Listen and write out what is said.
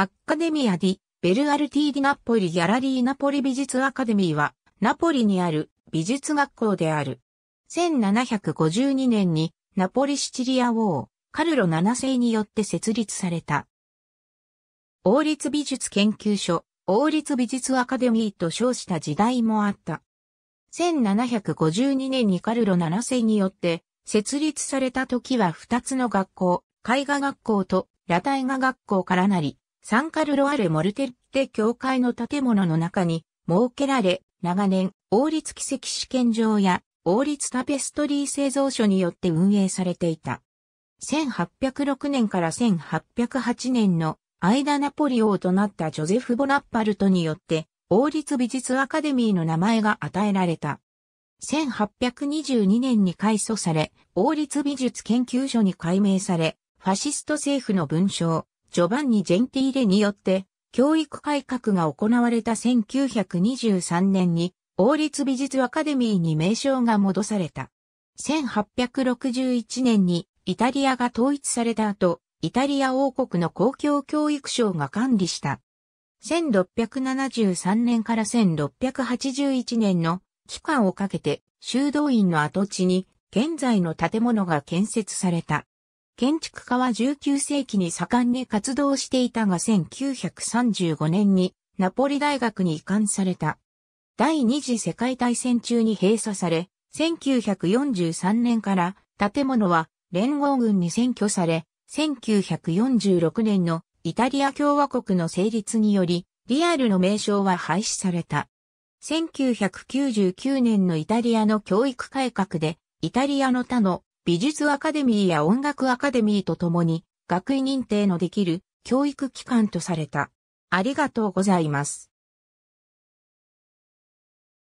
アッカデミア・ディ・ベルアルティ・ディ・ナポリ・ギャラリー・ナポリ美術アカデミーは、ナポリにある美術学校である。1752年に、ナポリ・シチリア王、カルロ7世によって設立された。王立美術研究所、王立美術アカデミーと称した時代もあった。1752年にカルロ7世によって、設立された時は2つの学校、絵画学校とラタイ画学校からなり、サンカルロアル・モルテッテ教会の建物の中に設けられ、長年、王立奇跡試験場や王立タペストリー製造所によって運営されていた。1806年から1808年の間ナポリ王となったジョゼフ・ボナッパルトによって王立美術アカデミーの名前が与えられた。1822年に改組され、王立美術研究所に改名され、ファシスト政府の文章、ジョバンニ・ジェンティーレによって、教育改革が行われた1923年に、王立美術アカデミーに名称が戻された。1861年にイタリアが統一された後、イタリア王国の公共教育省が管理した。1673年から1681年の期間をかけて修道院の跡地に現在の建物が建設された。建築家は19世紀に盛んに活動していたが1935年にナポリ大学に移管された。第二次世界大戦中に閉鎖され、1943年から建物は連合軍に占拠され、1946年のイタリア共和国の成立により、リアルの名称は廃止された。1999年のイタリアの教育改革で、イタリアの他の美術アカデミーや音楽アカデミーとともに学位認定のできる教育機関とされた。ありがとうございます。